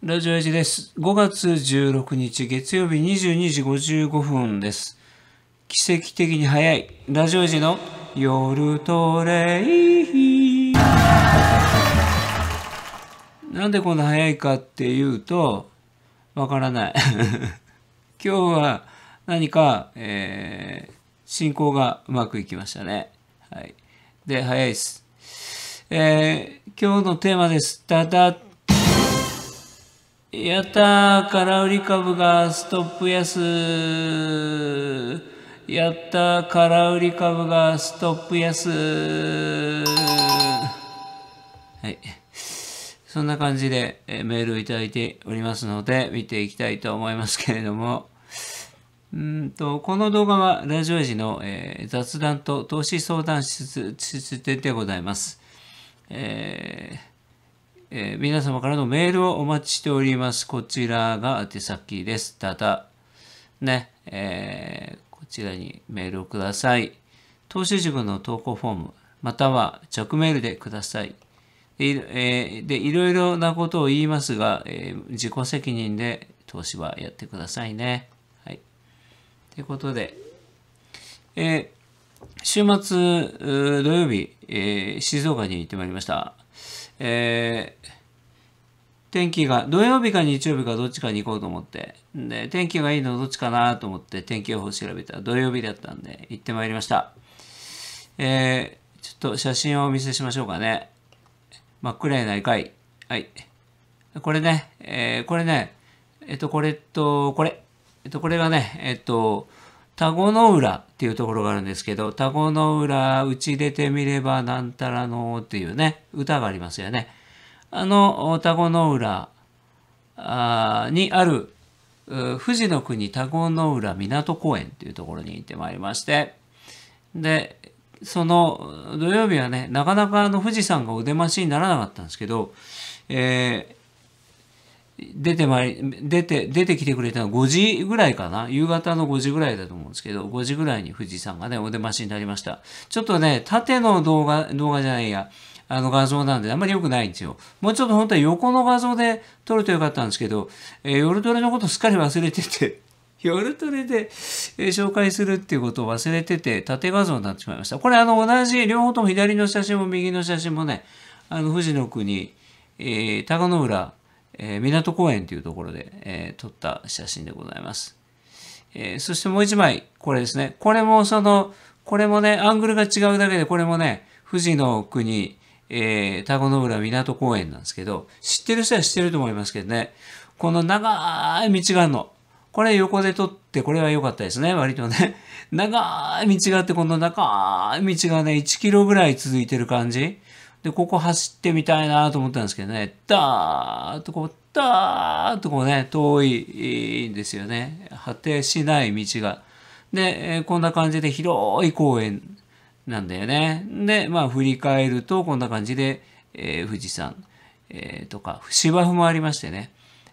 ラジオエジです。5月16日月曜日22時55分です。奇跡的に早いラジオエジの夜トレイ。なんでこんな早いかっていうと、わからない。今日は何か、えー、進行がうまくいきましたね。はい。で、早いです。えー、今日のテーマです。ただやったー、空売り株がストップ安。やったー、空売り株がストップ安。はい。そんな感じで、えメールをいただいておりますので、見ていきたいと思いますけれども。うんとこの動画はラジオ時の、えー、雑談と投資相談室でございます。えーえー、皆様からのメールをお待ちしております。こちらが宛先です。ただ、ね、えー、こちらにメールをください。投資塾の投稿フォーム、または直メールでください。で、でいろいろなことを言いますが、えー、自己責任で投資はやってくださいね。はい。ということで、えー、週末土曜日、えー、静岡に行ってまいりました。えー、天気が、土曜日か日曜日かどっちかに行こうと思って、で、天気がいいのどっちかなと思って天気予報調べたら土曜日だったんで行ってまいりました。えー、ちょっと写真をお見せしましょうかね。真っ暗いないかい。はい。これね、えー、これね、えっと、これと、これ。えっと、これがね、えっと、田子の浦っていうところがあるんですけど、田子の浦、うち出てみればなんたらのっていうね、歌がありますよね。あの田子の浦にある富士の国田子の浦港公園っていうところに行ってまいりまして、で、その土曜日はね、なかなかあの富士山がお出ましにならなかったんですけど、え出てまい、出て、出てきてくれたのは5時ぐらいかな夕方の5時ぐらいだと思うんですけど、5時ぐらいに富士山がね、お出ましになりました。ちょっとね、縦の動画、動画じゃないや、あの画像なんであんまり良くないんですよ。もうちょっと本当は横の画像で撮るとよかったんですけど、えー、夜トレのことすっかり忘れてて、夜トレで、え紹介するっていうことを忘れてて、縦画像になってしまいました。これあの同じ、両方とも左の写真も右の写真もね、あの富士の国、えー、高野浦、えー、港公園というところで、えー、撮った写真でございます。えー、そしてもう一枚、これですね。これもその、これもね、アングルが違うだけで、これもね、富士の国、えー、田子の浦港公園なんですけど、知ってる人は知ってると思いますけどね、この長い道があるの。これ横で撮って、これは良かったですね、割とね。長い道があって、この長い道がね、1キロぐらい続いてる感じ。で、ここ走ってみたいなと思ったんですけどね、ダーッとこう、ダーッとこうね、遠いんですよね。果てしない道が。で、こんな感じで広い公園なんだよね。で、まあ振り返るとこんな感じで、えー、富士山、えー、とか芝生もありましてね、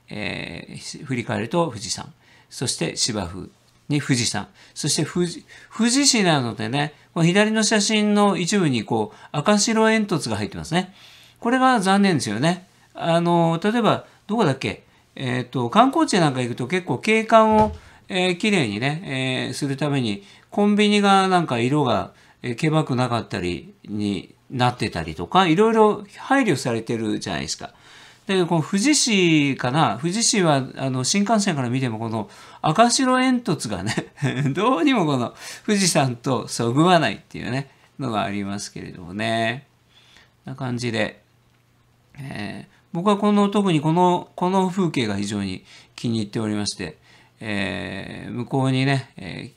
えー、振り返ると富士山、そして芝生に富士山、そして富士富士市なのでね、左の写真の一部にこう赤白煙突が入ってますね。これが残念ですよね。あの、例えば、どこだっけえっ、ー、と、観光地なんか行くと結構景観を、えー、きれいにね、えー、するために、コンビニがなんか色が、えー、けばくなかったりになってたりとか、いろいろ配慮されてるじゃないですか。だけどこの富士市かな富士市は、あの、新幹線から見てもこの赤白煙突がね どうにもこの富士山とそぐわないっていうね、のがありますけれどもね。な感じで、えー、僕はこの、特にこの、この風景が非常に気に入っておりまして、えー、向こうにね、え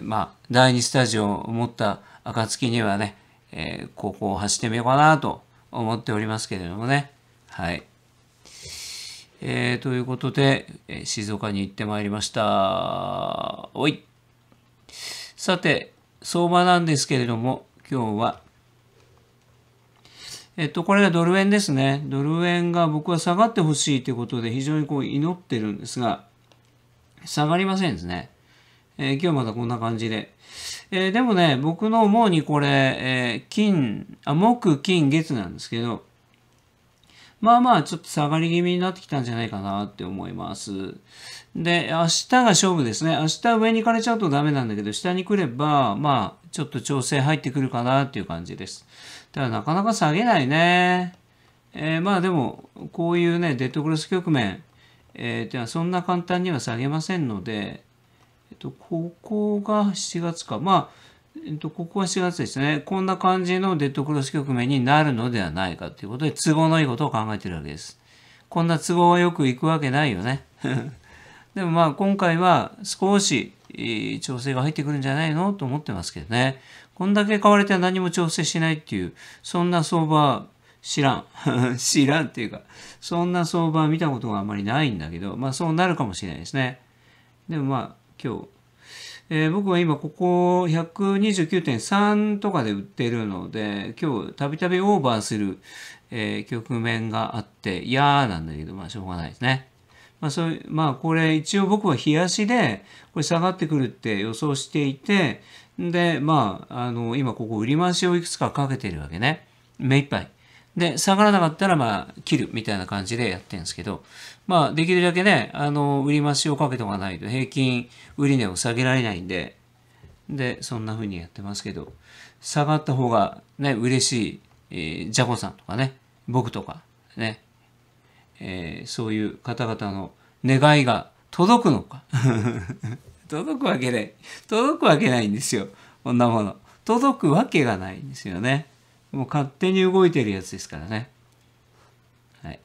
ー、まあ、第2スタジオを持った暁にはね、えここを走ってみようかなと思っておりますけれどもね。はい。えー、ということで、え静岡に行ってまいりました。おい。さて、相場なんですけれども、今日は、えっと、これがドル円ですね。ドル円が僕は下がってほしいということで、非常にこう祈ってるんですが、下がりませんですね。えー、今日まだこんな感じで。えー、でもね、僕の思うにこれ、えー、金、あ、木、金、月なんですけど、まあまあちょっと下がり気味になってきたんじゃないかなって思います。で、明日が勝負ですね。明日上に行かれちゃうとダメなんだけど、下に来れば、まあ、ちょっと調整入ってくるかなっていう感じです。ただなかなか下げないね。えー、まあでも、こういうね、デッドクロス局面、えー、はそんな簡単には下げませんので、えっと、ここが7月か。まあ、えっと、ここは4月ですね。こんな感じのデッドクロス局面になるのではないかということで、都合のいいことを考えているわけです。こんな都合はよくいくわけないよね。でもまあ今回は少し調整が入ってくるんじゃないのと思ってますけどね。こんだけ買われて何も調整しないっていう、そんな相場知らん。知らんっていうか、そんな相場見たことがあまりないんだけど、まあそうなるかもしれないですね。でもまあ今日、えー、僕は今ここ129.3とかで売ってるので、今日たびたびオーバーする、えー、局面があって、嫌なんだけど、まあしょうがないですね。まあそういう、まあこれ一応僕は冷やしで、これ下がってくるって予想していて、で、まあ、あの、今ここ売り回しをいくつかかけてるわけね。目いっぱい。で、下がらなかったら、まあ、切るみたいな感じでやってるんですけど、まあ、できるだけね、あの、売り増しをかけておかないと、平均売り値を下げられないんで、で、そんな風にやってますけど、下がった方がね、嬉しい、えー、ジャコさんとかね、僕とか、ね、えー、そういう方々の願いが届くのか。届くわけない。届くわけないんですよ。こんなもの。届くわけがないんですよね。もう勝手に動いてるやつですからね。はい。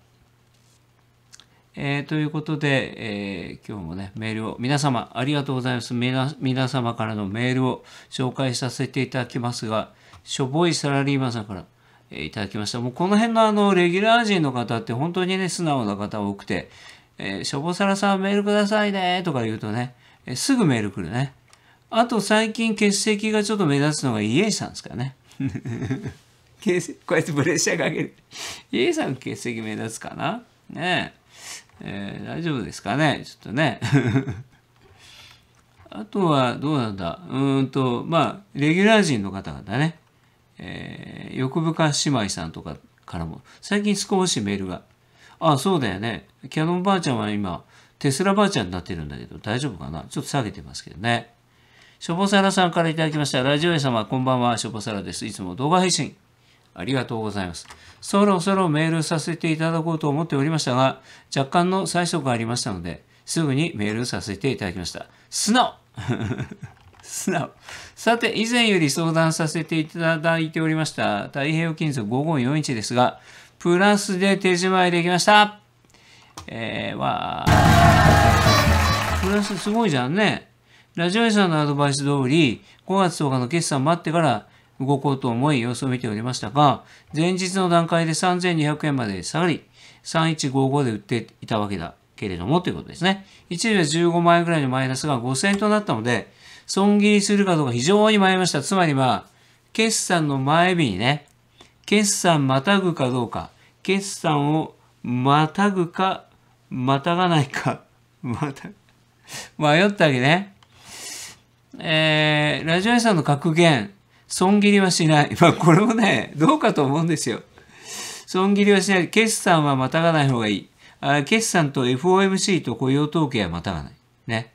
えー、ということで、えー、今日もね、メールを、皆様ありがとうございます。皆皆様からのメールを紹介させていただきますが、しょぼいサラリーマンさんから、えー、いただきました。もうこの辺のあの、レギュラー陣の方って本当にね、素直な方多くて、えー、しょぼさらさんメールくださいねとか言うとね、えー、すぐメール来るね。あと最近欠席がちょっと目立つのが家さんですからね。こうやってプレッシャーかける。A さん欠席目立つかなねええー、大丈夫ですかねちょっとね。あとは、どうなんだうんと、まあ、レギュラー陣の方々ね。えー、欲深姉妹さんとかからも、最近少しメールが。ああ、そうだよね。キャノンばあちゃんは今、テスラばあちゃんになってるんだけど、大丈夫かなちょっと下げてますけどね。しょぼさらさんからいただきました。ラジオ屋様、こんばんは、しょぼさらです。いつも動画配信、ありがとうございます。そろそろメールさせていただこうと思っておりましたが、若干の催促がありましたので、すぐにメールさせていただきました。素直素直。さて、以前より相談させていただいておりました、太平洋金属5541ですが、プラスで手仕まいできましたえー、わー。プラスすごいじゃんね。ラジオ屋さんのアドバイス通り、5月10日の決算待ってから動こうと思い様子を見ておりましたが、前日の段階で3200円まで下がり、3155で売っていたわけだけれどもということですね。一時は15万円ぐらいのマイナスが5000円となったので、損切りするかどうか非常に迷いました。つまりは、決算の前日にね、決算またぐかどうか、決算をまたぐか、またがないか、また、迷ったわけね。えー、ラジオ屋さんの格言、損切りはしない。まあ、これもね、どうかと思うんですよ。損切りはしない。決算はまたがない方がいい。あ決算と FOMC と雇用統計はまたがない。ね。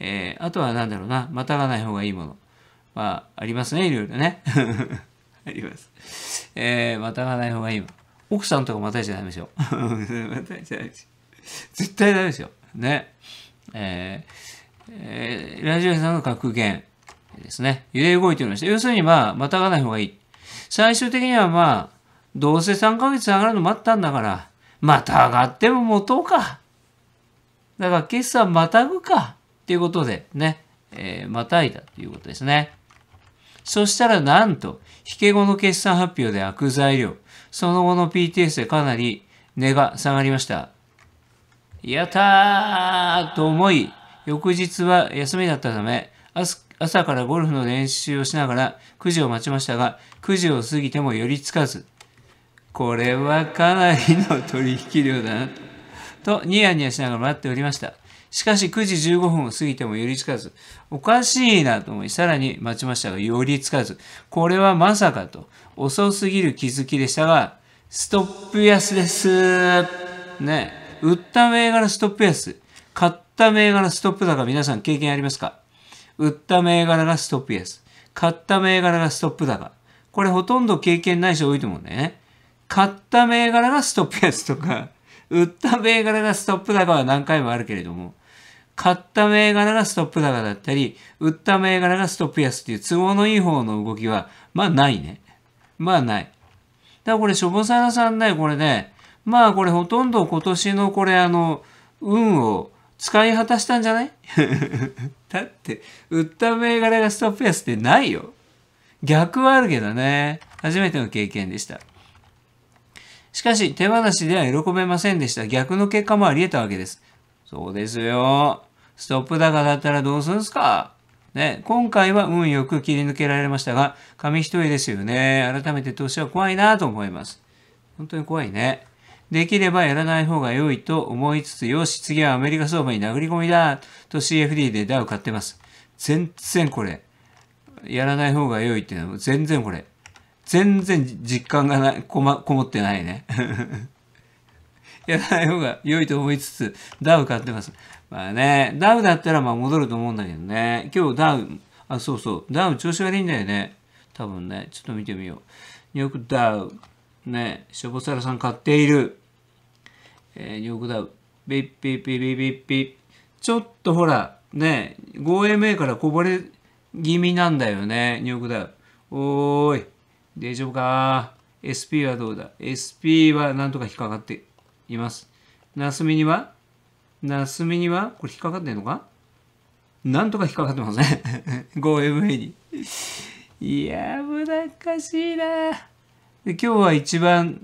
えー、あとは何だろうな。またがない方がいいもの。まあ、ありますね。いろいろね。あります。えー、またがない方がいいもの。奥さんとかまたいちゃダメでしょ。またいちゃダメでしょ。絶対ダメですよ。ね。えー、えー、ラジオさんの格言。ですね。揺れ動いておりました。要するにまあ、またがない方がいい。最終的にはまあ、どうせ3ヶ月上がるの待ったんだから、また上がっても持とうか。だから決算またぐか。っていうことでね、えー、またいだということですね。そしたらなんと、引け後の決算発表で悪材料、その後の PTS でかなり値が下がりました。やったーと思い、翌日は休みだったため、明日朝からゴルフの練習をしながら9時を待ちましたが、9時を過ぎても寄りつかず、これはかなりの取引量だな、とニヤニヤしながら待っておりました。しかし9時15分を過ぎても寄りつかず、おかしいなと思い、さらに待ちましたが、寄りつかず、これはまさかと、遅すぎる気づきでしたが、ストップ安です。ね。売った銘柄ストップ安。買った銘柄ストップ高、皆さん経験ありますか売った銘柄がストップ安。買った銘柄がストップ高。これほとんど経験ない人多いと思うね。買った銘柄がストップ安とか、売った銘柄がストップ高は何回もあるけれども、買った銘柄がストップ高だったり、売った銘柄がストップ安っていう都合のいい方の動きは、まあないね。まあない。だからこれ、しょぼさなさんね、これね、まあこれほとんど今年のこれあの、運を使い果たしたんじゃない だって、売った銘柄がストップ安ってないよ。逆はあるけどね。初めての経験でした。しかし、手放しでは喜べませんでした。逆の結果もあり得たわけです。そうですよ。ストップ高だったらどうするんすかね、今回は運よく切り抜けられましたが、紙一重ですよね。改めて投資は怖いなと思います。本当に怖いね。できればやらない方が良いと思いつつ、よし、次はアメリカ相場に殴り込みだと CFD でダウ買ってます。全然これ。やらない方が良いっていうのは、全然これ。全然実感がない、こま、こもってないね。やらない方が良いと思いつつ、ダウ買ってます。まあね、ダウだったらまあ戻ると思うんだけどね。今日ダウ、あ、そうそう、ダウ調子悪いんだよね。多分ね、ちょっと見てみよう。ニューヨークダウ、ね、しょぼさらさん買っている。えー、ヨークダウ。ビッピッピッピッピッピッ。ちょっとほら、ね、5MA からこぼれ気味なんだよね、ニュークダウ。おーい、大丈夫か ?SP はどうだ ?SP はなんとか引っかかっています。ナスミにはナスミにはこれ引っかかってんのかなんとか引っかかってますね。5MA に。いやー、むなっかしいなで今日は一番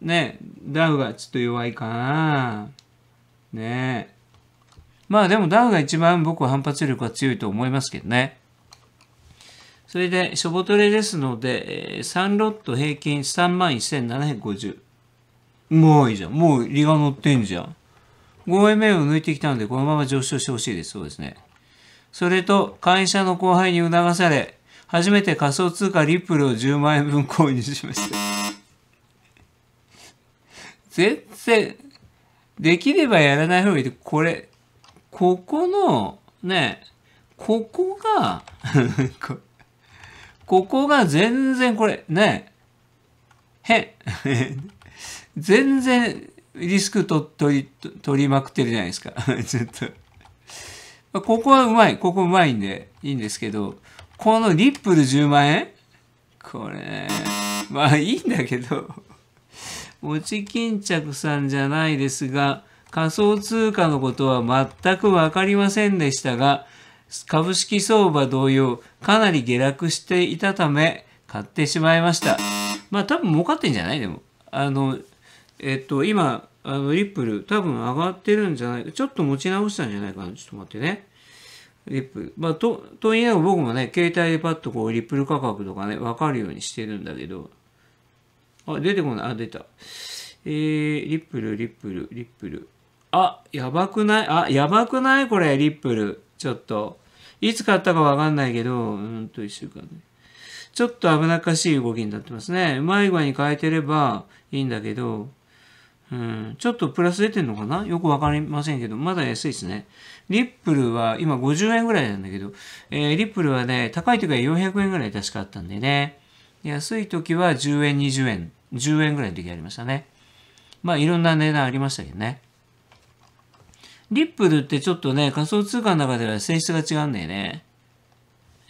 ね、ダウがちょっと弱いかな。ねまあでもダウが一番僕は反発力は強いと思いますけどね。それで、ショボトレですので、3ロット平均31,750。もういいじゃん。もう利が乗ってんじゃん。5円目を抜いてきたので、このまま上昇してほしいです。そうですね。それと、会社の後輩に促され、初めて仮想通貨リップルを10万円分購入しました。全然、できればやらない方がいいって、これ、ここの、ね、ここが ここが全然これ、ね、変。全然リスクと取り、取りまくってるじゃないですか。ちょっと。ここはうまい。ここうまいんで、いいんですけど、このリップル10万円これね、まあいいんだけど持ち巾着さんじゃないですが、仮想通貨のことは全くわかりませんでしたが、株式相場同様、かなり下落していたため、買ってしまいました。まあ多分儲かってんじゃないでも。あの、えっと、今、あのリップル、多分上がってるんじゃないか。ちょっと持ち直したんじゃないかな。ちょっと待ってね。リップル。まあ、と、と言いながら僕もね、携帯でパッとこう、リップル価格とかね、わかるようにしてるんだけど、あ、出てこない。あ、出た。えー、リップル、リップル、リップル。あ、やばくないあ、やばくないこれ、リップル。ちょっと。いつ買ったかわかんないけど、うんと、一週間ね。ちょっと危なっかしい動きになってますね。うまい具合に変えてればいいんだけど、うん、ちょっとプラス出てんのかなよくわかりませんけど、まだ安いですね。リップルは今50円ぐらいなんだけど、えー、リップルはね、高い時は400円ぐらい確かあったんでね。安い時は10円、20円10円ぐらいの時ありましたね。まあいろんな値段ありましたけどね。リップルってちょっとね、仮想通貨の中では性質が違うんだよね。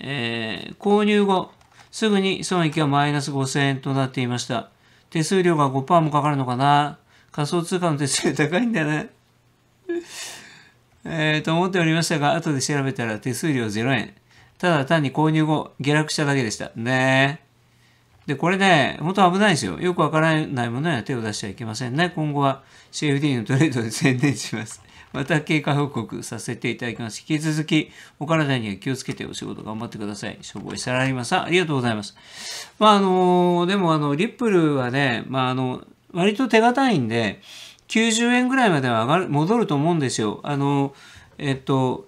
えー、購入後、すぐに損益はマイナス5000円となっていました。手数料が5%もかかるのかな仮想通貨の手数料高いんだね。えー、と思っておりましたが、後で調べたら手数料0円。ただ単に購入後、下落しただけでした。ねえ。で、これね、本当危ないですよ。よくわからないものには手を出しちゃいけませんね。今後は CFD のトレードで宣伝します。また経過報告させていただきます。引き続き、お体には気をつけてお仕事頑張ってください。消防士さらにまさん、ありがとうございます。まあ、あの、でも、あの、リップルはね、まあ、あの、割と手堅いんで、90円ぐらいまでは上がる、戻ると思うんですよ。あの、えっと、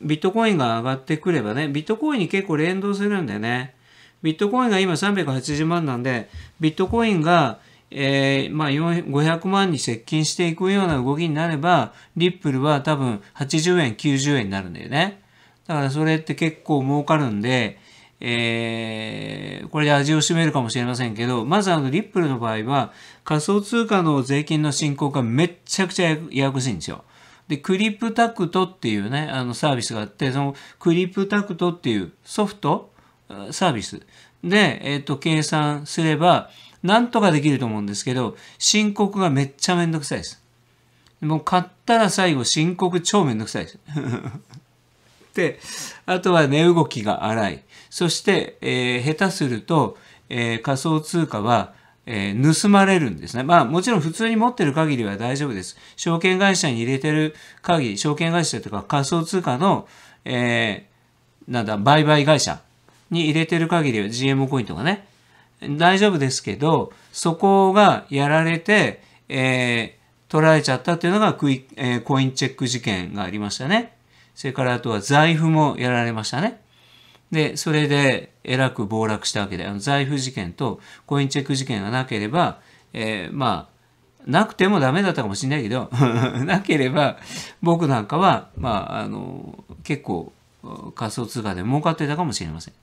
ビットコインが上がってくればね、ビットコインに結構連動するんでね、ビットコインが今380万なんで、ビットコインが、えー、まあ、500万に接近していくような動きになれば、リップルは多分80円、90円になるんだよね。だからそれって結構儲かるんで、えー、これで味を占めるかもしれませんけど、まずあの、リップルの場合は、仮想通貨の税金の進行がめっちゃくちゃややこしいんですよ。で、クリプタクトっていうね、あのサービスがあって、そのクリプタクトっていうソフト、サービスで、えっ、ー、と、計算すれば、なんとかできると思うんですけど、申告がめっちゃめんどくさいです。もう買ったら最後申告超めんどくさいです。で、あとは値動きが荒い。そして、えー、下手すると、えー、仮想通貨は、えー、盗まれるんですね。まあもちろん普通に持ってる限りは大丈夫です。証券会社に入れてる限り、証券会社とか仮想通貨の、えー、なんだ、売買会社に入れてる限りは GM コインとかね、大丈夫ですけど、そこがやられて、えー、取られちゃったっていうのがクイ、えー、コインチェック事件がありましたね。それからあとは財布もやられましたね。で、それでえらく暴落したわけで、あの財布事件とコインチェック事件がなければ、えー、まあ、なくてもダメだったかもしれないけど、なければ僕なんかは、まあ、あの、結構仮想通貨で儲かってたかもしれません。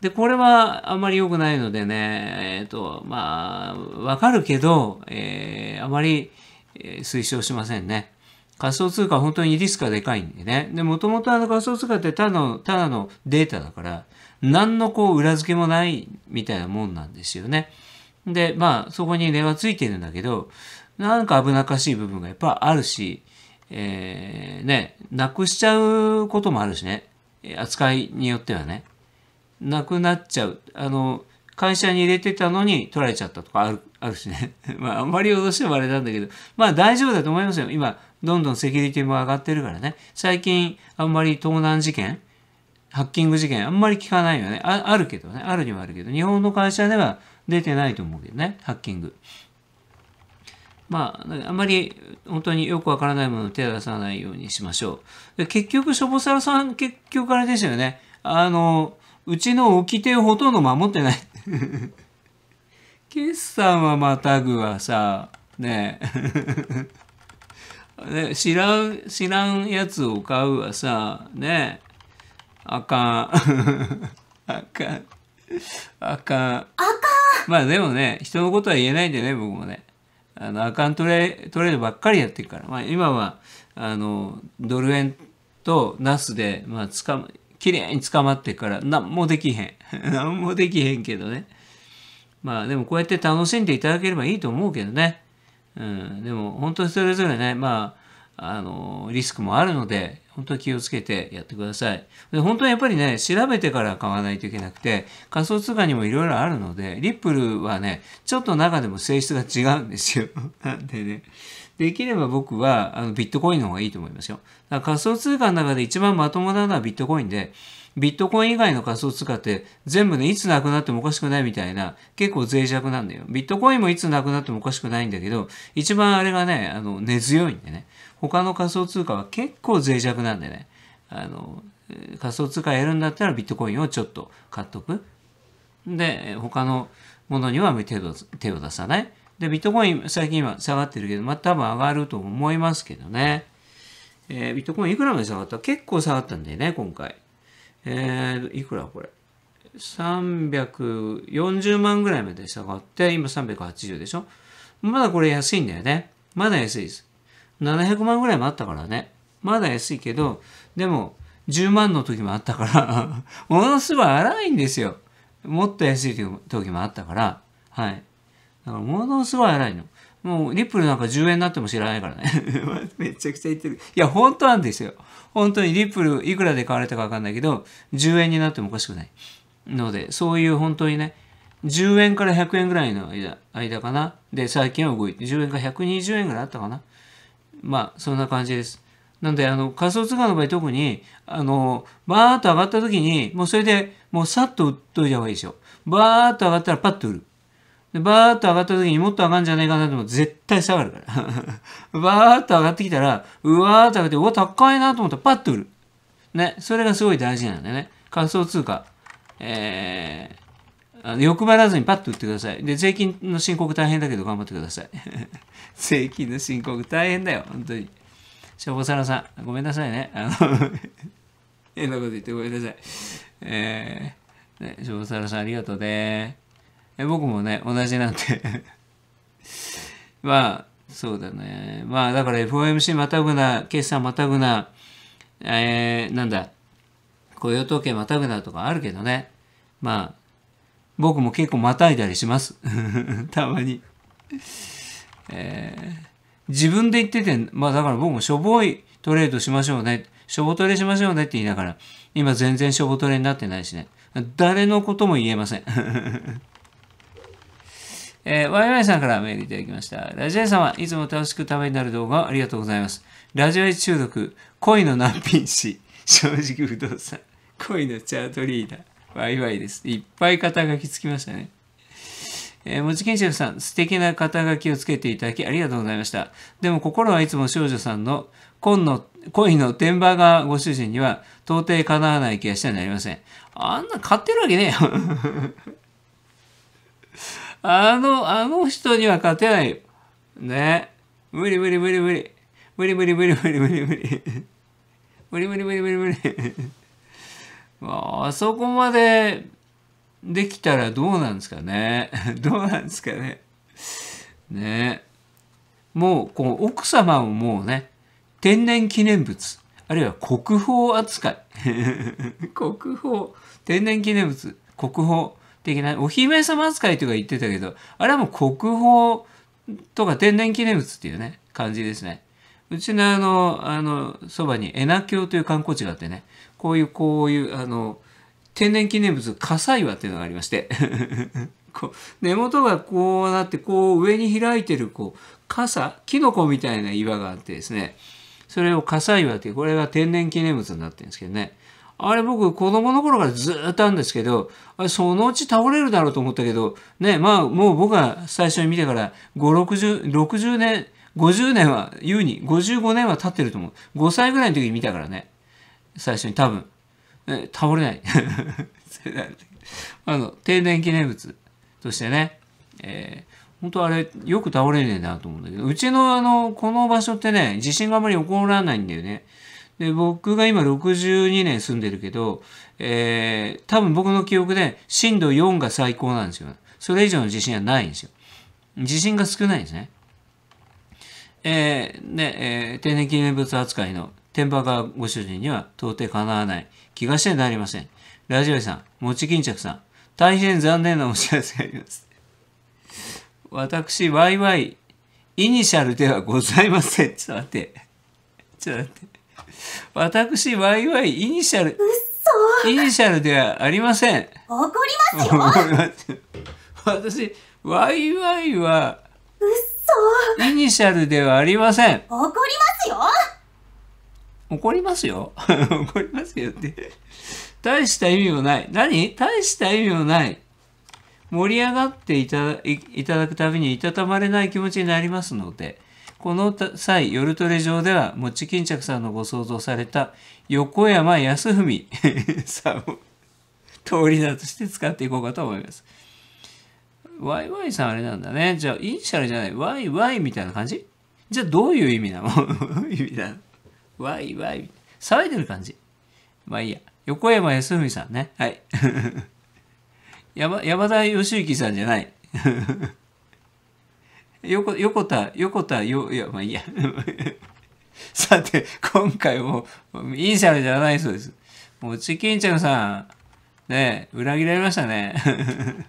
で、これはあんまり良くないのでね、えっ、ー、と、まあ、わかるけど、えー、あまり、推奨しませんね。仮想通貨は本当にリスクがでかいんでね。で、もともとあの仮想通貨ってただの、ただのデータだから、何のこう裏付けもないみたいなもんなんですよね。で、まあ、そこに値はついてるんだけど、なんか危なっかしい部分がやっぱあるし、えー、ね、なくしちゃうこともあるしね。扱いによってはね。なくなっちゃう。あの、会社に入れてたのに取られちゃったとかあるあるしね。まあ、あんまり脅してもあれなんだけど、まあ大丈夫だと思いますよ。今、どんどんセキュリティも上がってるからね。最近、あんまり盗難事件、ハッキング事件、あんまり聞かないよね。ああるけどね。あるにはあるけど、日本の会社では出てないと思うけどね。ハッキング。まあ、あまり本当によくわからないものを手出さないようにしましょう。結局、しょぼさらさん、結局あれですよね。あの、うちの掟をほとんど守ってない。決算はまたぐはさ、ねえ。知らん、知らんやつを買うはさ、ねえ。あかん。あかん。あかん。あかん。まあでもね、人のことは言えないんでね、僕もね。あの、あかんトレトレードばっかりやってるから。まあ今は、あの、ドル円とナスで、まあ、つか、む、綺麗に捕まってから何もできへん何 もできへんけどねまあでもこうやって楽しんでいただければいいと思うけどね、うん、でも本当にそれぞれねまああのリスクもあるので本当に気をつけてやってくださいで本当にやっぱりね調べてから買わないといけなくて仮想通貨にもいろいろあるのでリップルはねちょっと中でも性質が違うんですよ なんでねできれば僕はあのビットコインの方がいいと思いますよ。だから仮想通貨の中で一番まともなのはビットコインで、ビットコイン以外の仮想通貨って全部ね、いつなくなってもおかしくないみたいな、結構脆弱なんだよ。ビットコインもいつなくなってもおかしくないんだけど、一番あれがね、あの、根強いんでね。他の仮想通貨は結構脆弱なんでね。あの、仮想通貨やるんだったらビットコインをちょっと買っとく。で、他のものには手を出さない。で、ビットコイン最近今下がってるけど、まあ、多分上がると思いますけどね。えー、ビットコインいくらまで下がった結構下がったんだよね、今回。えー、いくらこれ。340万ぐらいまで下がって、今380でしょまだこれ安いんだよね。まだ安いです。700万ぐらいもあったからね。まだ安いけど、でも、10万の時もあったから ものすごい荒いんですよ。もっと安い時もあったから、はい。だからものすごい荒いの。もうリップルなんか10円になっても知らないからね。めちゃくちゃ言ってる。いや、本当なんですよ。本当にリップルいくらで買われたかわかんないけど、10円になってもおかしくない。ので、そういう本当にね、10円から100円ぐらいの間間かな。で、最近は動いて、10円から120円ぐらいあったかな。まあ、そんな感じです。なんで、あの、仮想通貨の場合特に、あの、バーッと上がった時に、もうそれでもうさっと売っといた方がいいですよ。バーッと上がったらパッと売る。で、バーっと上がった時にもっと上がるんじゃないかなと思って絶対下がるから。バーっと上がってきたら、うわーっと上がって、うわ、高いなと思ったらパッと売る。ね。それがすごい大事なんだよね。仮想通貨。えー、あの欲張らずにパッと売ってください。で、税金の申告大変だけど頑張ってください。税金の申告大変だよ、本当に。消防ラさん、ごめんなさいね。あの 変なこと言ってごめんなさい。えー、ね、消防ラさんありがとうね。え僕もね、同じなんで まあ、そうだね。まあ、だから FOMC またぐな、決算またぐな、えー、なんだ、雇用統計またぐなとかあるけどね。まあ、僕も結構またいだりします。たまに。えー、自分で言ってて、まあだから僕もしょぼいトレードしましょうね。しょぼトレしましょうねって言いながら、今全然しょぼトレになってないしね。誰のことも言えません。えー、ワイワイさんからメールいただきました。ラジさん様、いつも楽しくためになる動画をありがとうございます。ラジオイ中毒、恋の難品師、正直不動産、恋のチャートリーダー、ワイワイです。いっぱい肩書きつきましたね。えー、もちけんシェフさん、素敵な肩書きをつけていただきありがとうございました。でも心はいつも少女さんの今の恋の天馬がご主人には到底かなわない気がしてなりません。あんな買ってるわけねえよ。あの、あの人には勝てないね。無理無理無理無理。無理無理無理無理無理無理。無理無理無理無理無理。あそこまでできたらどうなんですかね。どうなんですかね。ね。もう、この奥様ももうね、天然記念物、あるいは国宝扱い。国宝、天然記念物、国宝。的な、お姫様扱いとか言ってたけど、あれはもう国宝とか天然記念物っていうね、感じですね。うちのあの、あの、そばに恵那峡という観光地があってね、こういう、こういう、あの、天然記念物、災岩っていうのがありまして、こう根元がこうなってこう上に開いてるこう傘キノコみたいな岩があってですねそれを火災岩ってこれが天然記念物になってるんですけどねあれ僕子供の頃からずっとあるんですけど、そのうち倒れるだろうと思ったけど、ね、まあもう僕が最初に見てから5、60、60年、50年は、言うに55年は経ってると思う。5歳ぐらいの時に見たからね。最初に多分。ね、倒れない。あの、定年記念物としてね。えー本当あれ、よく倒れねえなと思うんだけど、うちのあの、この場所ってね、地震があまり起こらないんだよね。で僕が今62年住んでるけど、えー、多分僕の記憶で震度4が最高なんですよ。それ以上の地震はないんですよ。地震が少ないんですね。えー、で、えー、天然記念物扱いの天馬がご主人には到底かなわない気がしてなりません。ラジオさん、餅巾着さん、大変残念なお知らせがあります。私、ワイワイ、イニシャルではございません。ちょっと待って。ちょっと待って。私、イワイニシャル。イニシャルではありません。怒りますよ私、ワイは、うっそイニシャルではありません。怒りますよ怒りますよ 怒りますよって大した意味もない。何大した意味もない。盛り上がっていただくたびにいたたまれない気持ちになりますので。この際、夜トレ上では、もち巾着さんのご想像された横山康文 さんを通り名として使っていこうかと思います。YY さんあれなんだね。じゃあ、イニシャルじゃない。YY みたいな感じじゃあ、どういう意味なの 意味なの ?YY。騒いでる感じ。まあいいや。横山康文さんね。はい。山山田義行さんじゃない。横横田横田よいやまあいいや さて今回もイニシャルじゃないそうですもうチキンちゃんさんね裏切られましたね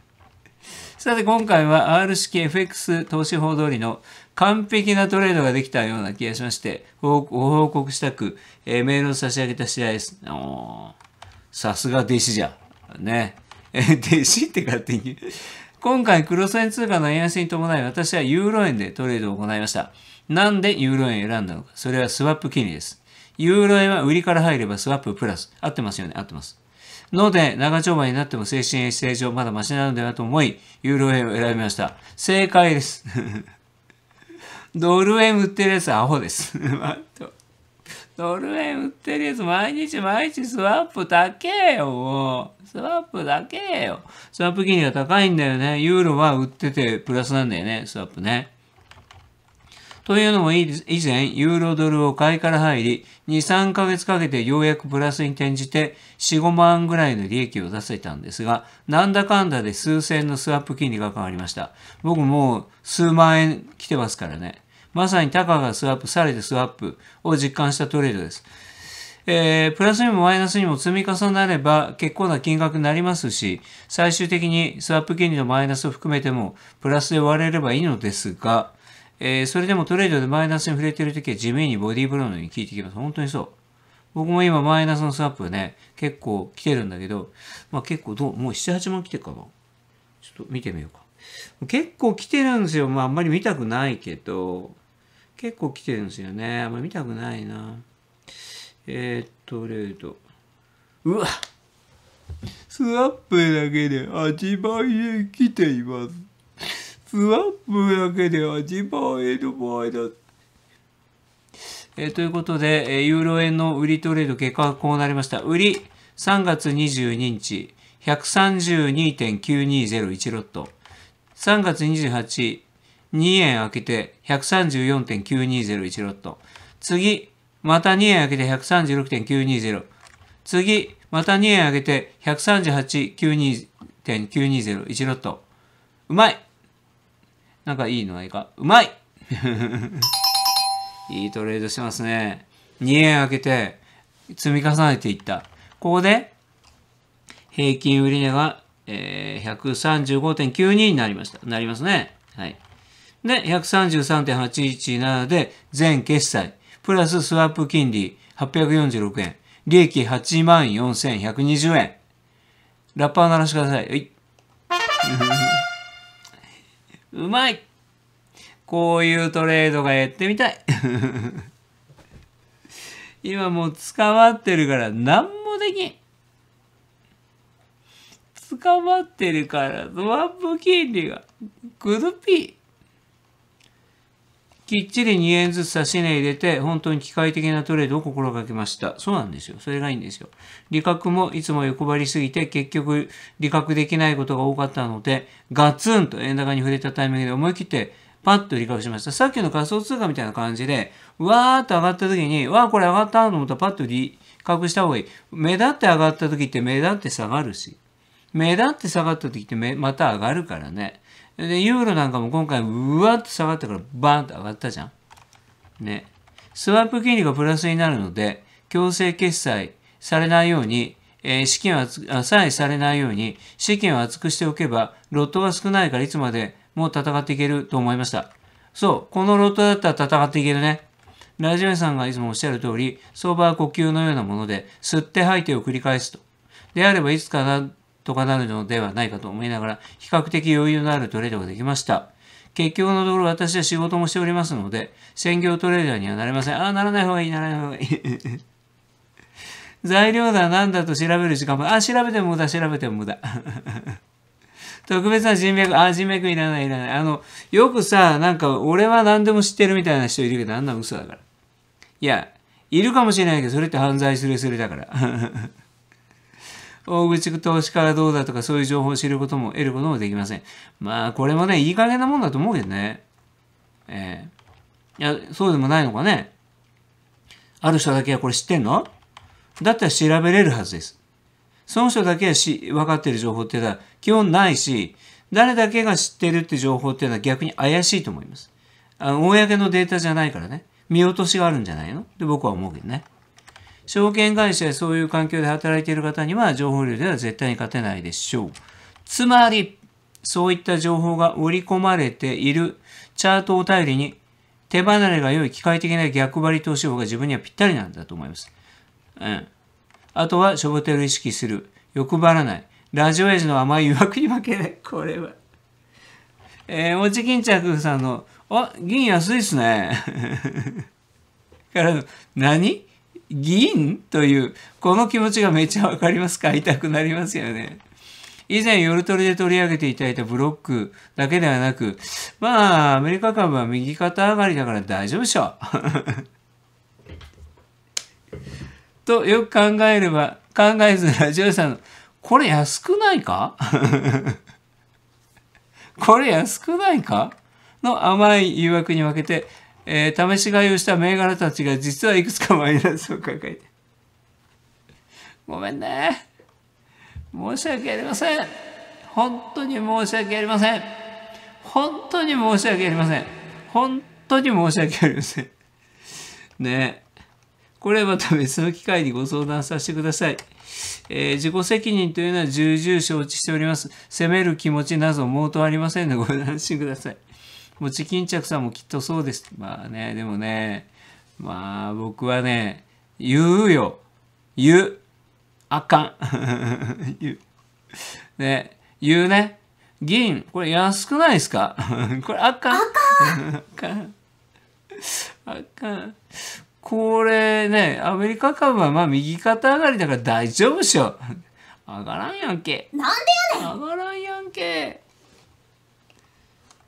さて今回は R 式 FX 投資法通りの完璧なトレードができたような気がしましてご報告したく、えー、メールを差し上げた試合ですさすが弟子じゃね弟子って勝手に今回、クロス円通貨の円安に伴い、私はユーロ円でトレードを行いました。なんでユーロ円を選んだのか。それはスワップ金利です。ユーロ円は売りから入ればスワッププラス。合ってますよね合ってます。ので、長丁場になっても精神衛生上まだマシなのではと思い、ユーロ円を選びました。正解です。ドル円売ってるやつはアホです。ドル円売ってるやつ、毎日毎日スワップだけよ、もう。スワップだけよ。スワップ金利が高いんだよね。ユーロは売っててプラスなんだよね、スワップね。というのも以前、ユーロドルを買いから入り、2、3ヶ月かけてようやくプラスに転じて、4、5万ぐらいの利益を出せたんですが、なんだかんだで数千のスワップ金利が変わりました。僕もう数万円来てますからね。まさに高がスワップ、されてスワップを実感したトレードです。えー、プラスにもマイナスにも積み重なれば結構な金額になりますし、最終的にスワップ金利のマイナスを含めてもプラスで割れればいいのですが、えー、それでもトレードでマイナスに触れてるときは地味にボディーブローのように効いてきます。本当にそう。僕も今マイナスのスワップね、結構来てるんだけど、まあ結構どう、もう7、8万来てるかな。ちょっと見てみようか。結構来てるんですよ。まああんまり見たくないけど、結構来てるんですよね。あんま見たくないな。えー、っと、レード。うわスワップだけで8万円来ています。スワップだけで8万円の場合だ。えー、ということで、えー、ユーロ円の売りトレード結果はこうなりました。売り3月22日132.9201ロット。3月28 2円開けて134.9201ロット。次、また2円開けて136.920。次、また2円開けて138.920、1ロット。うまいなんかいいのないかうまい いいトレードしてますね。2円開けて積み重ねていった。ここで平均売値が、えー、135.92になりました。なりますね。はい。で、133.817で全決済、プラススワップ金利846円、利益84,120円。ラッパー鳴らしてください。い。うまいこういうトレードがやってみたい 今もう捕まってるから何もできん。捕まってるから、スワップ金利が、グるぴー。きっちり2円ずつ差し値入れて、本当に機械的なトレードを心がけました。そうなんですよ。それがいいんですよ。利確もいつも欲張りすぎて、結局利確できないことが多かったので、ガツンと円高に触れたタイミングで思い切って、パッと利確しました。さっきの仮想通貨みたいな感じで、わーっと上がった時に、わーこれ上がったと思ったらパッと利確した方がいい。目立って上がった時って目立って下がるし、目立って下がった時ってまた上がるからね。で、ユーロなんかも今回、うわっと下がったから、バーンと上がったじゃん。ね。スワップ金利がプラスになるので、強制決済されないように、えー、資金は、さえされないように、資金を厚くしておけば、ロットが少ないからいつまでも戦っていけると思いました。そう、このロットだったら戦っていけるね。ラジオさんがいつもおっしゃる通り、相場は呼吸のようなもので、吸って吐いてを繰り返すと。であればいつかなとかなるのではないかと思いながら、比較的余裕のあるトレードができました。結局のところ私は仕事もしておりますので、専業トレーダーにはなれません。ああ、ならない方がいい、ならない方がいい。材料だなんだと調べる時間も、あ、調べても無駄、調べても無駄。特別な人脈、あ、人脈いらない、いらない。あの、よくさ、なんか、俺は何でも知ってるみたいな人いるけど、あんな嘘だから。いや、いるかもしれないけど、それって犯罪するすれだから。大口投資家らどうだとかそういう情報を知ることも得ることもできません。まあこれもね、いい加減なもんだと思うけどね。ええー、いや、そうでもないのかね。ある人だけはこれ知ってんのだったら調べれるはずです。その人だけはし分かってる情報っていうのは基本ないし、誰だけが知ってるって情報っていうのは逆に怪しいと思います。あの公のデータじゃないからね。見落としがあるんじゃないのって僕は思うけどね。証券会社やそういう環境で働いている方には情報量では絶対に勝てないでしょう。つまり、そういった情報が織り込まれているチャートを頼りに手離れが良い機械的な逆張り投資法が自分にはぴったりなんだと思います。うん。あとは、しょぼてる意識する。欲張らない。ラジオエジの甘い誘惑に負けない。これは。えー、もち巾着さんの、あ、銀安いっすね。からの、何議員という、この気持ちがめっちゃわかりますか痛くなりますよね。以前、夜トりで取り上げていただいたブロックだけではなく、まあ、アメリカ株は右肩上がりだから大丈夫でしょう。と、よく考えれば、考えずラジオさんの、これ安くないか これ安くないかの甘い誘惑に分けて、えー、試し買いをした銘柄たちが実はいくつかマイナスを抱えて。ごめんね。申し訳ありません。本当に申し訳ありません。本当に申し訳ありません。本当に申し訳ありません。ねえ。これまた別の機会にご相談させてください。えー、自己責任というのは重々承知しております。責める気持ちなど毛頭ありませんのでご安心ください。もち巾着さんもきっとそうです。まあね、でもね、まあ僕はね、言うよ。言う。あかん。言う。ね、言うね。銀、これ安くないですか これあかん。あかん。あかん。これね、アメリカ株はまあ右肩上がりだから大丈夫っしょ。上がらんやんけ。なんでやねん上がらんやんけ。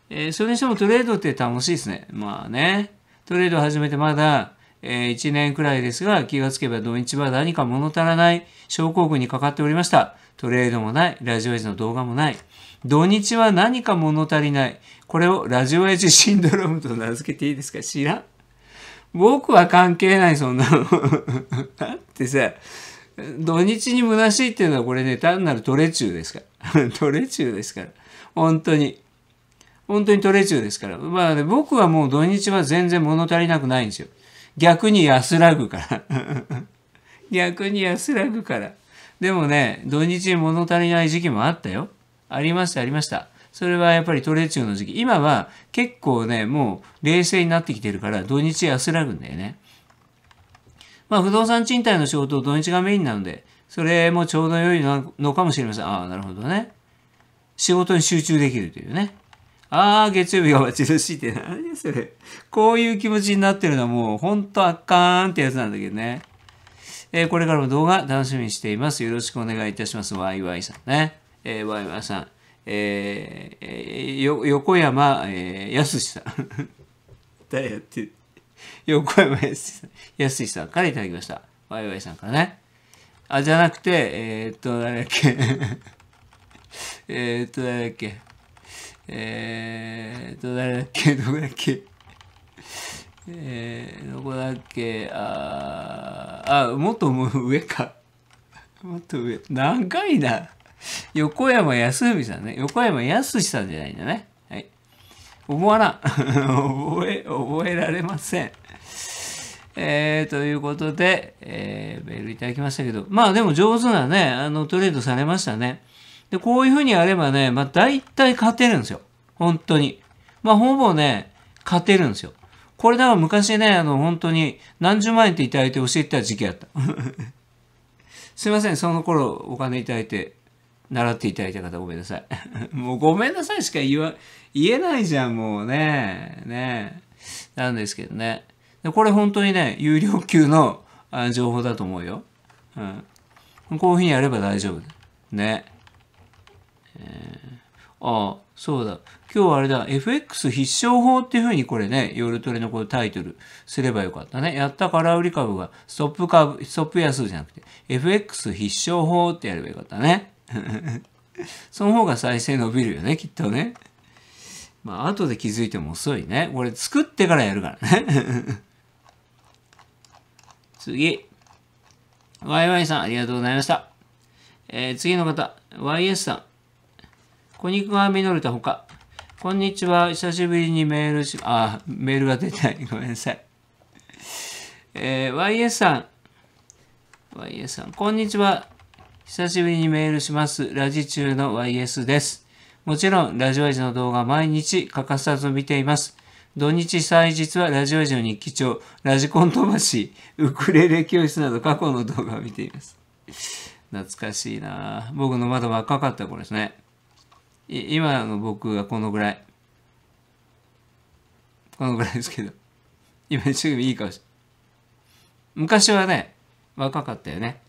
えー、それにしてもトレードって楽しいですね。まあね。トレード始めてまだ、えー、1年くらいですが、気がつけば土日は何か物足らない症候群にかかっておりました。トレードもない、ラジオエジの動画もない。土日は何か物足りない。これをラジオエジシンドロームと名付けていいですか知らん僕は関係ない、そんなの。だってさ、土日に虚しいっていうのはこれね、単なるトレ中ですから。トレ中ですから。本当に。本当にトレ中ですから。まあ、ね、僕はもう土日は全然物足りなくないんですよ。逆に安らぐから。逆に安らぐから。でもね、土日に物足りない時期もあったよ。ありました、ありました。それはやっぱりトレ中の時期。今は結構ね、もう冷静になってきてるから、土日安らぐんだよね。まあ、不動産賃貸の仕事、土日がメインなので、それもちょうど良いのかもしれません。ああ、なるほどね。仕事に集中できるというね。ああ、月曜日が待ち遠しいって何やそれ。こういう気持ちになってるのはもうほんとあかんってやつなんだけどね。えー、これからも動画楽しみにしています。よろしくお願いいたします。ワイワイさんね。えー、ワイワイさん。えー、よ横山、えー、やすしさん。誰やってる横山やすしさん。やすしさんからいただきました。ワイワイさんからね。あ、じゃなくて、えー、っと、誰だっけ。えっと、誰だっけ。えーと、誰だっけどこだっけえー、どこだっけあー、あ、もっと上か。もっと上。長いな。横山康文さんね。横山康さんじゃないんだね。はい。思わな。覚え、覚えられません。えー、ということで、えー、メールいただきましたけど、まあでも上手なね、あの、トレードされましたね。で、こういうふうにやればね、まあ大体勝てるんですよ。本当に。まあほぼね、勝てるんですよ。これだから昔ね、あの本当に何十万円っていただいて教えてた時期あった。すいません、その頃お金いただいて、習っていただいた方ごめんなさい。もうごめんなさいしか言わ、言えないじゃん、もうね。ねなんですけどね。これ本当にね、有料級の情報だと思うよ。うん。こういうふうにやれば大丈夫。ね。えー、ああ、そうだ。今日はあれだ。FX 必勝法っていうふうにこれね、夜トレのこうタイトルすればよかったね。やった空売り株がストップ株、ストップ安じゃなくて、FX 必勝法ってやればよかったね。その方が再生伸びるよね、きっとね。まあ、後で気づいても遅いね。これ作ってからやるからね。次。YY さん、ありがとうございました。えー、次の方、YS さん。小肉が実れたほか、こんにちは。久しぶりにメールし、あ、メールが出てない。ごめんなさい。えー、YS さん。YS さん、こんにちは。久しぶりにメールします。ラジ中の YS です。もちろん、ラジオエジの動画毎日欠かさず見ています。土日祭日はラジオエジの日記帳、ラジコン飛ばし、ウクレレ教室など過去の動画を見ています。懐かしいな僕のまだ若かった頃ですね。今の僕はこのぐらい。このぐらいですけど。今一ぐいい顔し昔はね、若かったよね。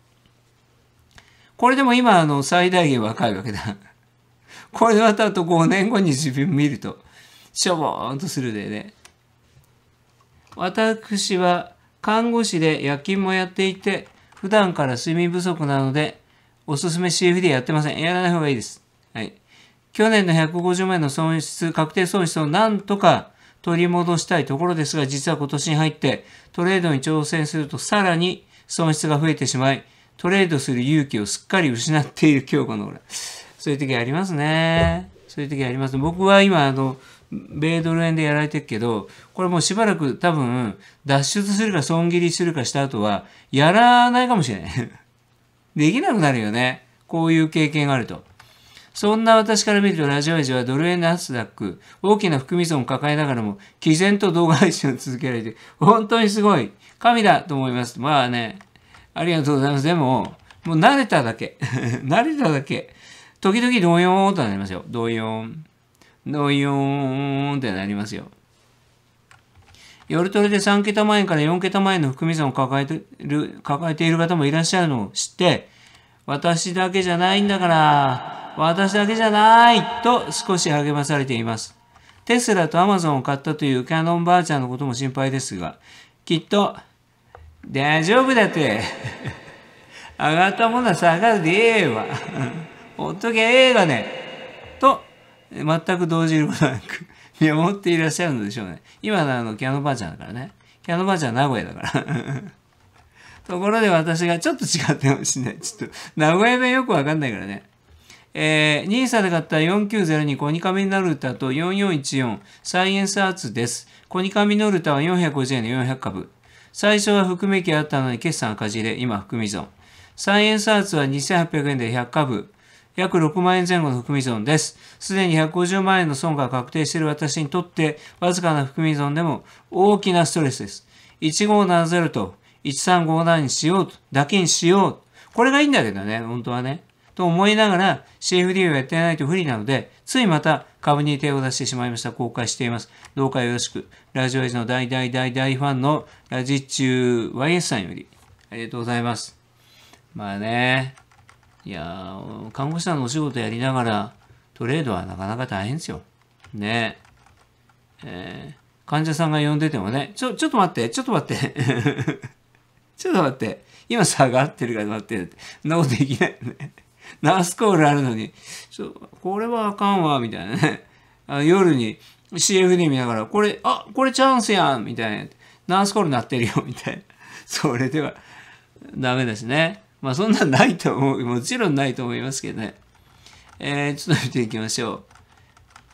これでも今、あの、最大限若いわけだ。これで終わった後5年後に自分見ると、しょぼーんとするでね。私は看護師で夜勤もやっていて、普段から睡眠不足なので、おすすめ CFD やってません。やらない方がいいです。はい。去年の150万円の損失、確定損失をなんとか取り戻したいところですが、実は今年に入ってトレードに挑戦するとさらに損失が増えてしまい、トレードする勇気をすっかり失っている今日この頃。そういう時ありますね。そういう時あります。僕は今、あの、米ドル円でやられてるけど、これもうしばらく多分、脱出するか損切りするかした後は、やらないかもしれない。できなくなるよね。こういう経験があると。そんな私から見るとラジオエージはドル円ナスダック、大きな含み損を抱えながらも、毅然と動画配信を続けられて、本当にすごい神だと思います。まあね、ありがとうございます。でも、もう慣れただけ。慣れただけ。時々ドヨーンとなりますよ。ドヨーン。ドヨーンってなりますよ。夜トレで3桁前から4桁前の含み損を抱えてる、抱えている方もいらっしゃるのを知って、私だけじゃないんだから、私だけじゃないと少し励まされています。テスラとアマゾンを買ったというキャノンばあちゃんのことも心配ですが、きっと、大丈夫だって。上がったものは下がるでええわ。ほっとけええがね。と、全く動じることなく見守っていらっしゃるのでしょうね。今のあの、キャノンばあちゃんだからね。キャノンばあちゃんは名古屋だから。ところで私がちょっと違ってほしいね。ちょっと、名古屋弁よくわかんないからね。えー、NISA で買った4902コニカミノルタと4414サイエンスアーツです。コニカミノルタは450円で400株。最初は含み益あったのに決算赤字で今含み損。サイエンスアーツは2800円で100株。約6万円前後の含み損です。すでに150万円の損が確定している私にとって、わずかな含み損でも大きなストレスです。1570と1357にしようと、だけにしよう。これがいいんだけどね、本当はね。と思いながら CFD をやってないと不利なので、ついまた株に手を出してしまいました。公開しています。どうかよろしく。ラジオエイジの大大大大ファンのラジチュー YS さんより、ありがとうございます。まあね、いや看護師さんのお仕事やりながら、トレードはなかなか大変ですよ。ねえー患者さんが呼んでてもね、ちょ、ちょっと待って、ちょっと待って。ちょっと待って。今下がってるから待って。そんなことできないナースコールあるのに、そうこれはあかんわ、みたいなね。あ夜に CFD 見ながら、これ、あ、これチャンスやんみたいな。ナースコールなってるよ、みたいな。それでは、ダメですね。まあそんなんないと思う。もちろんないと思いますけどね。えー、ちょっと見ていきましょう。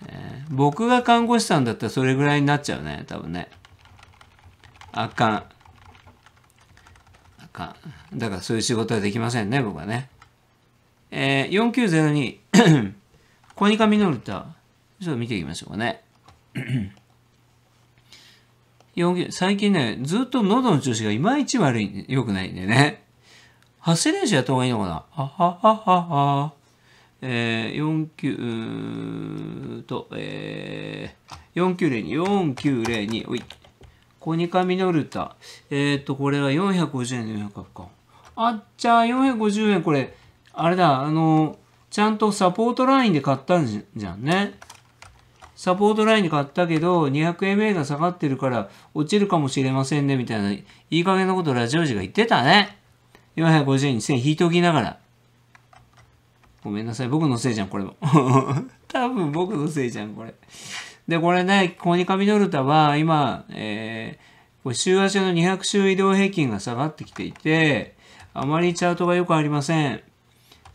えー、僕が看護師さんだったらそれぐらいになっちゃうね、多分ね。あかん。あかん。だからそういう仕事はできませんね、僕はね。えー、4902コニカミノルタ。ちょっと見ていきましょうかね。最近ね、ずっと喉の調子がいまいち悪い、良くないんでね。発声練習やった方がいいのかなあはははは。えー、49と、えー、4902、4902、おい。コニカミノルタ。えっ、ー、と、これは450円で400か。あっちゃー、450円。これ、あれだ、あの、ちゃんとサポートラインで買ったんじゃんね。サポートラインで買ったけど、200MA が下がってるから落ちるかもしれませんね、みたいな、いい加減なことラジオ時が言ってたね。450円に線引いておきながら。ごめんなさい。僕のせいじゃん、これも。多分僕のせいじゃん、これ。で、これね、コニカミノルタは今、えー、週足の200週移動平均が下がってきていて、あまりチャートがよくありません。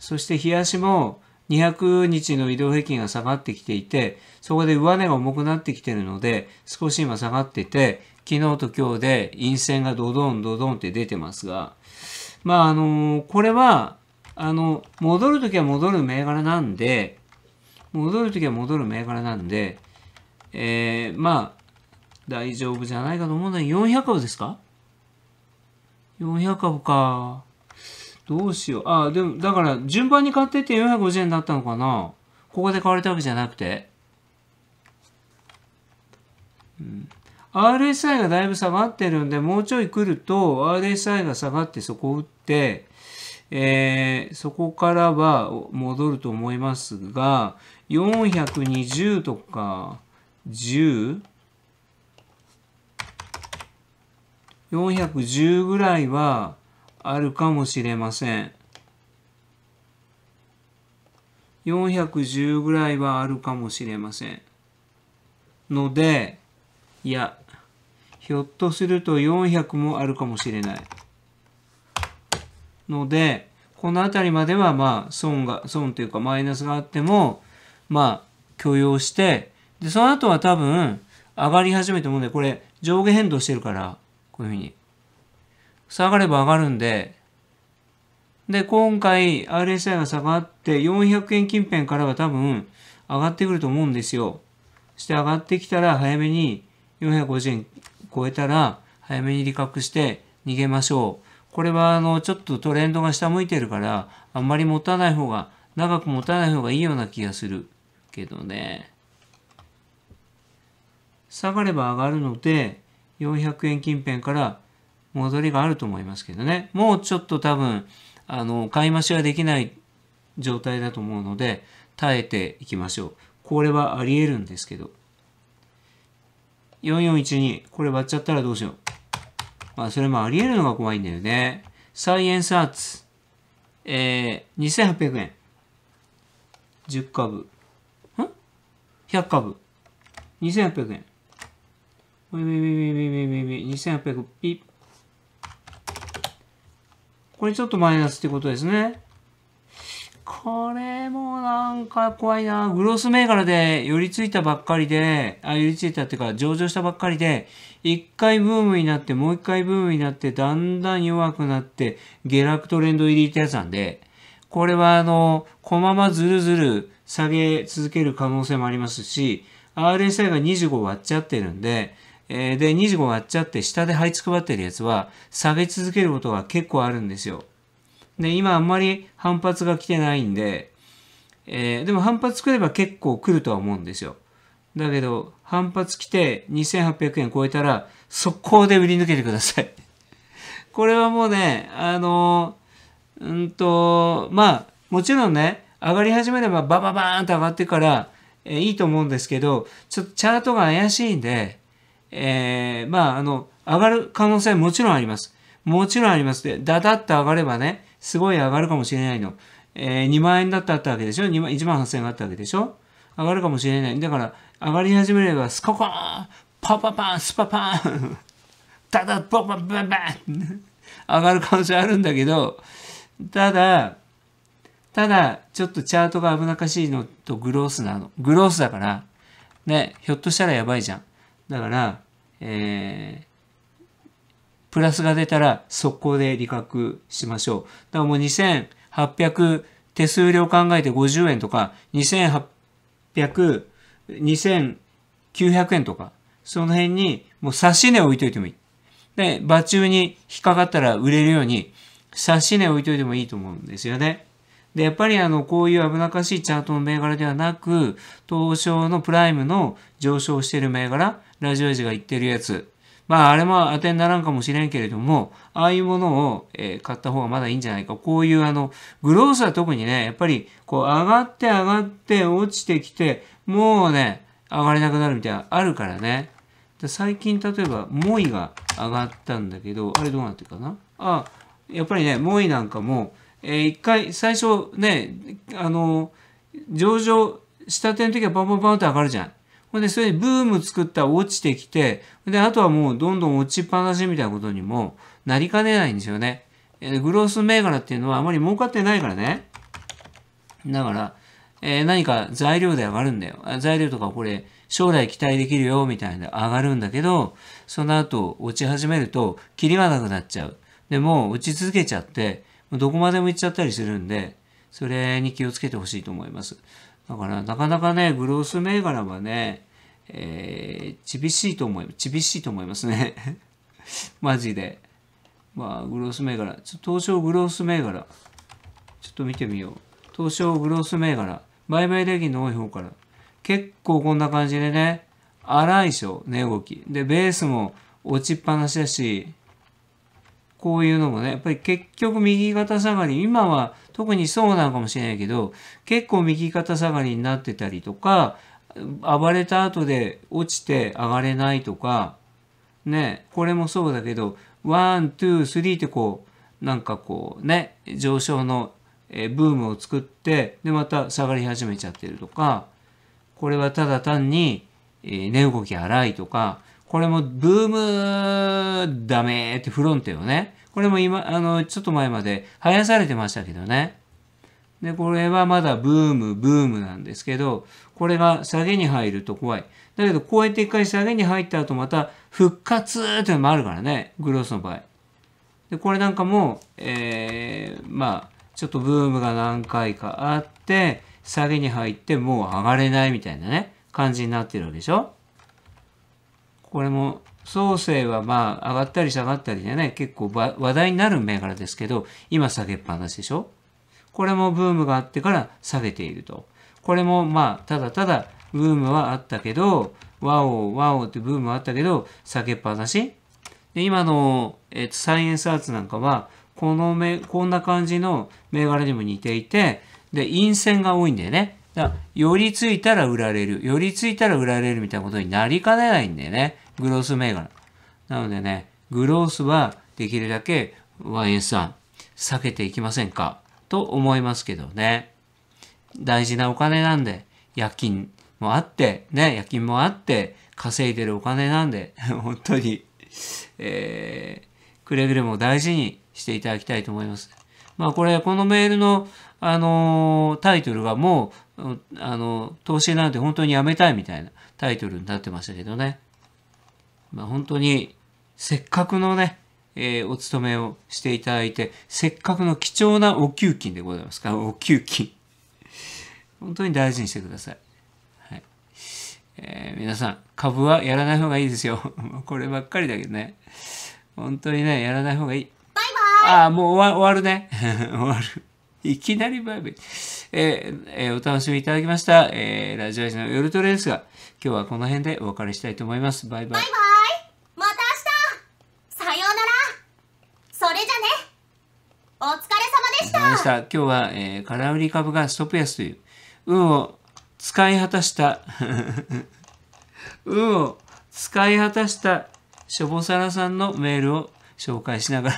そして冷やしも200日の移動平均が下がってきていて、そこで上値が重くなってきてるので、少し今下がってて、昨日と今日で陰線がドドンドドンって出てますが、まああの、これは、あの、戻るときは戻る銘柄なんで、戻るときは戻る銘柄なんで、えー、まあ、大丈夫じゃないかと思うのは400株ですか ?400 株か。どうしよう。あ、あ、でも、だから、順番に買ってって450円だったのかなここで買われたわけじゃなくて。うん。RSI がだいぶ下がってるんで、もうちょい来ると、RSI が下がってそこを打って、えー、そこからは戻ると思いますが、420とか10、410ぐらいは、あるかもしれません。410ぐらいはあるかもしれません。ので、いや、ひょっとすると400もあるかもしれない。ので、この辺りまではまあ損が、損というかマイナスがあっても、まあ許容して、で、その後は多分上がり始めてもね、これ上下変動してるから、こういうふうに。下がれば上がるんで、で、今回 RSI が下がって400円近辺からは多分上がってくると思うんですよ。して上がってきたら早めに450円超えたら早めに利確して逃げましょう。これはあのちょっとトレンドが下向いてるからあんまり持たない方が長く持たない方がいいような気がするけどね。下がれば上がるので400円近辺から戻りがあると思いますけどね。もうちょっと多分、あの、買い増しはできない状態だと思うので、耐えていきましょう。これはあり得るんですけど。4412、これ割っちゃったらどうしよう。まあ、それもあり得るのが怖いんだよね。サイエンスアーツ、えー、2800円。10株。ん ?100 株。2800円。ウィウィウィウィウィウィウィ2800ピッ。これちょっとマイナスってことですね。これもなんか怖いな。グロース銘柄で寄り付いたばっかりで、あ、寄りついたっていうか上場したばっかりで、一回ブームになって、もう一回ブームになって、だんだん弱くなって、下落トレンド入りってやつなんで、これはあの、このままずるずる下げ続ける可能性もありますし、RSI が25割っちゃってるんで、えで、25割っちゃって下で這いつくばってるやつは下げ続けることが結構あるんですよ。で、今あんまり反発が来てないんで、えー、でも反発来れば結構来るとは思うんですよ。だけど、反発来て2800円超えたら、速攻で売り抜けてください これはもうね、あのー、うんと、まあ、もちろんね、上がり始めればバババーンと上がってから、えー、いいと思うんですけど、ちょっとチャートが怪しいんで、えー、まあ、あの、上がる可能性もちろんあります。もちろんあります。で、だだっと上がればね、すごい上がるかもしれないの。えー、2万円だったわけでしょ ?2 万、1万8000円があったわけでしょ上がるかもしれない。だから、上がり始めれば、スココーンパパパンスパパンただ、ボ ンンン上がる可能性あるんだけど、ただ、ただ、ちょっとチャートが危なっかしいのとグロースなの。グロースだから、ね、ひょっとしたらやばいじゃん。だから、えー、プラスが出たら速攻で利確しましょう。だからもう2800手数料考えて50円とか、2800、2900円とか、その辺にもう差し値置いといてもいい。で、場中に引っかかったら売れるように、差し値置いといてもいいと思うんですよね。で、やっぱりあの、こういう危なっかしいチャートの銘柄ではなく、東証のプライムの上昇している銘柄、ラジオジが言ってるやつ。まあ、あれも当てにならんかもしれんけれども、ああいうものを、えー、買った方がまだいいんじゃないか。こういうあの、グロースは特にね、やっぱり、こう、上がって上がって落ちてきて、もうね、上がれなくなるみたいな、あるからね。で最近、例えば、モイが上がったんだけど、あれどうなってるかなあ、やっぱりね、モイなんかも、えー、一回、最初ね、あの、上場したての時はバンバンバンって上がるじゃん。ほんで、それでブーム作ったら落ちてきて、で、あとはもうどんどん落ちっぱなしみたいなことにもなりかねないんですよね。えグロース銘柄っていうのはあまり儲かってないからね。だから、えー、何か材料で上がるんだよ。材料とかこれ、将来期待できるよ、みたいな上がるんだけど、その後落ち始めると、キリがなくなっちゃう。でも、落ち続けちゃって、どこまでも行っちゃったりするんで、それに気をつけてほしいと思います。だからなかなかね、グロース銘柄はね、えー、厳しいと思い、厳しいと思いますね。マジで。まあ、グロース銘柄。ちょ東証グロース銘柄。ちょっと見てみよう。東証グロース銘柄。売買代金の多い方から。結構こんな感じでね、荒いでしょ、値動き。で、ベースも落ちっぱなしだし、こういうのもね、やっぱり結局右肩下がり、今は特にそうなのかもしれないけど結構右肩下がりになってたりとか暴れた後で落ちて上がれないとかねこれもそうだけどワン、ツー、スリーってこうなんかこうね上昇のブームを作ってでまた下がり始めちゃってるとかこれはただ単に値動き荒いとかこれもブームダメってフロンテをねこれも今、あの、ちょっと前まで生やされてましたけどね。で、これはまだブーム、ブームなんですけど、これが下げに入ると怖い。だけど、こうやって一回下げに入った後、また復活っていうのもあるからね、グロスの場合。で、これなんかも、えー、まあ、ちょっとブームが何回かあって、下げに入ってもう上がれないみたいなね、感じになってるわけでしょこれも創生はまあ上がったり下がったりでね、結構話題になる銘柄ですけど、今下げっぱなしでしょこれもブームがあってから下げていると。これもまあ、ただただブームはあったけど、ワオ、ワオってブームはあったけど、下げっぱなしで、今の、えっと、サイエンスアーツなんかは、このめ、こんな感じの銘柄にも似ていて、で、陰線が多いんだよね。だ寄りついたら売られる。寄りついたら売られるみたいなことになりかねないんだよね。グロース銘柄。なのでね、グロースはできるだけ YS1 避けていきませんかと思いますけどね。大事なお金なんで、夜勤もあって、ね、夜勤もあって、稼いでるお金なんで、本当に、えー、くれぐれも大事にしていただきたいと思います。まあこれ、このメールの、あのー、タイトルがもう、あのー、投資なんて本当にやめたいみたいなタイトルになってましたけどね。まあ、本当にせっかくのね、えー、お勤めをしていただいて、せっかくの貴重なお給金でございますから、お給金。本当に大事にしてください。はい。えー、皆さん、株はやらない方がいいですよ。こればっかりだけどね。本当にね、やらない方がいい。バイバイああ、もう終わ終わるね。終わる。いきなりバイバイ。えー、えー、お楽しみいただきました。えー、ラジオアジの夜トレですが、今日はこの辺でお別れしたいと思います。バイバイ。バイバイお疲れ様でしたした今日は、えー、空売り株がストップ安という運を使い果たした 運を使い果たしたしょぼさらさんのメールを紹介しながら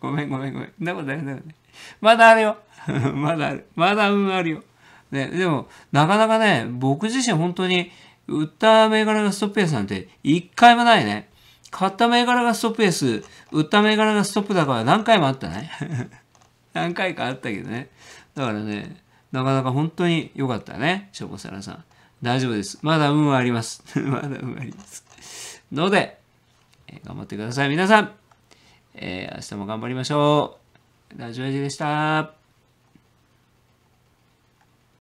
ごめんごめんごめん。なことないなことない。まだあるよ。まだある。まだ運あるよ。ね、でも、なかなかね、僕自身本当に売った銘柄がストップ安なんて一回もないね。買った銘柄がストップ S、売った銘柄がストップだから何回もあったね。何回かあったけどね。だからね、なかなか本当に良かったね。ショコサラさん。大丈夫です。まだ運はあります。まだ運はあります。ので、えー、頑張ってください。皆さん、えー、明日も頑張りましょう。ラジオエジでした。